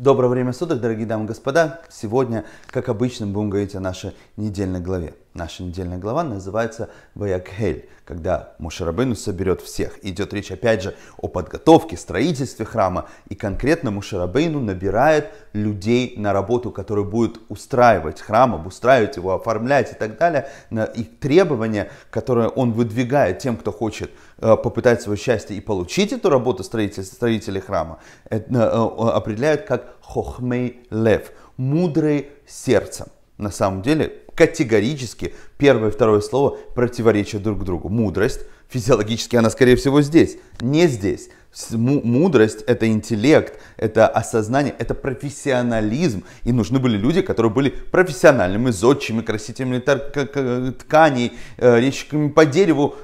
Доброе время суток, дорогие дамы и господа. Сегодня, как обычно, будем говорить о нашей недельной главе. Наша недельная глава называется Ваякхель, когда Мушарабейну соберет всех. Идет речь опять же о подготовке, строительстве храма, и конкретно Мушарабейну набирает людей на работу, которые будут устраивать храм, обустраивать его, оформлять и так далее. И требования, которые он выдвигает тем, кто хочет э, попытать свое счастье и получить эту работу строителей, строителей храма, э, э, определяет как хохмей лев, мудрый сердцем. На самом деле категорически первое и второе слово противоречат друг другу. Мудрость, физиологически она, скорее всего, здесь, не здесь. Мудрость – это интеллект, это осознание, это профессионализм. И нужны были люди, которые были профессиональными зодчими, красителями тканей, э, резчиками по дереву,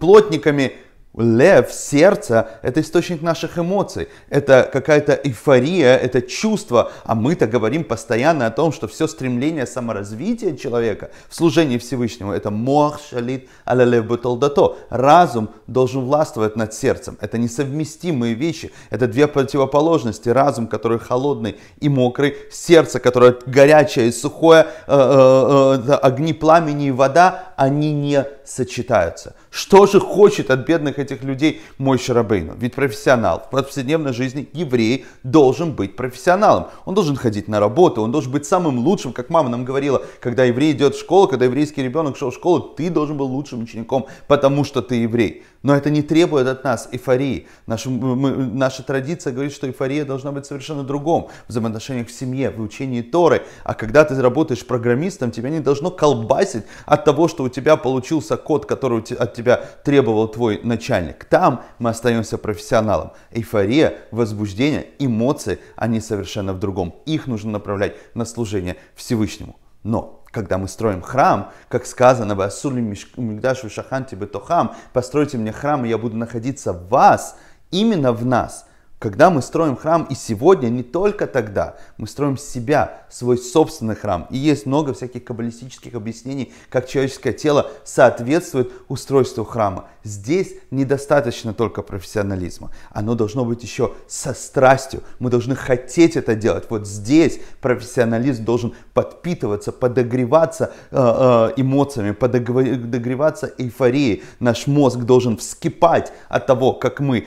плотниками – Лев, сердце – это источник наших эмоций, это какая-то эйфория, это чувство, а мы-то говорим постоянно о том, что все стремление саморазвития человека в служении Всевышнему – это мох шалит аля лев буталдато. Разум должен властвовать над сердцем. Это несовместимые вещи, это две противоположности. Разум, который холодный и мокрый, сердце, которое горячее и сухое, э, э, э, огни пламени и вода, они не сочетаются. Что же хочет от бедных этих людей мой Шарабейну? Ведь профессионал в повседневной жизни еврей должен быть профессионалом. Он должен ходить на работу, он должен быть самым лучшим, как мама нам говорила, когда еврей идет в школу, когда еврейский ребенок шел в школу, ты должен был лучшим учеником, потому что ты еврей. Но это не требует от нас эйфории. Наша, мы, наша традиция говорит, что эйфория должна быть совершенно другом. В взаимоотношениях в семье, в учении Торы. А когда ты работаешь программистом, тебя не должно колбасить от того, что у тебя получился код, который от тебя требовал твой начальник. Там мы остаемся профессионалом. Эйфория, возбуждение, эмоции, они совершенно в другом. Их нужно направлять на служение Всевышнему. Но когда мы строим храм, как сказано, «Васули мигдаш шаханти бетохам», «Постройте мне храм, и я буду находиться в вас», именно в нас – когда мы строим храм, и сегодня, не только тогда, мы строим себя, свой собственный храм. И есть много всяких каббалистических объяснений, как человеческое тело соответствует устройству храма. Здесь недостаточно только профессионализма. Оно должно быть еще со страстью. Мы должны хотеть это делать. Вот здесь профессионализм должен подпитываться, подогреваться э, э, эмоциями, подогреваться эйфорией. Наш мозг должен вскипать от того, как мы э,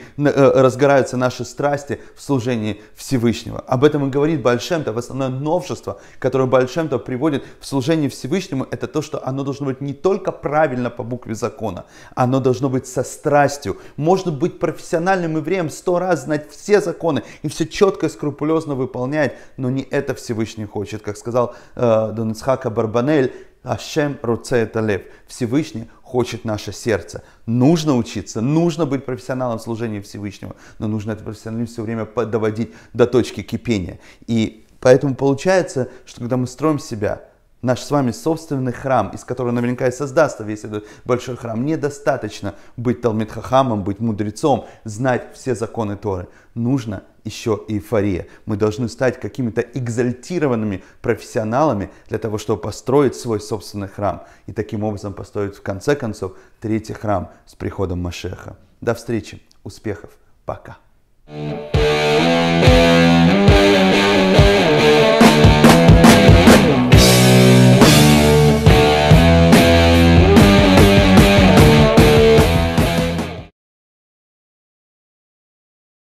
разгораются наши страсти страсти в служении Всевышнего. Об этом и говорит большим-то, В основном новшество, которое большим-то приводит в служении Всевышнему, это то, что оно должно быть не только правильно по букве закона, оно должно быть со страстью. Можно быть профессиональным евреем, сто раз знать все законы и все четко и скрупулезно выполнять, но не это Всевышний хочет. Как сказал э, Донецхака Барбанель, Ашем Руцеет Алев. Всевышний хочет наше сердце. Нужно учиться, нужно быть профессионалом служения Всевышнего, но нужно этот профессионализм все время доводить до точки кипения. И поэтому получается, что когда мы строим себя, наш с вами собственный храм, из которого наверняка и создастся весь этот большой храм. Недостаточно быть Талмитхахамом, быть мудрецом, знать все законы Торы. Нужно еще и эйфория. Мы должны стать какими-то экзальтированными профессионалами для того, чтобы построить свой собственный храм. И таким образом построить в конце концов третий храм с приходом Машеха. До встречи, успехов, пока.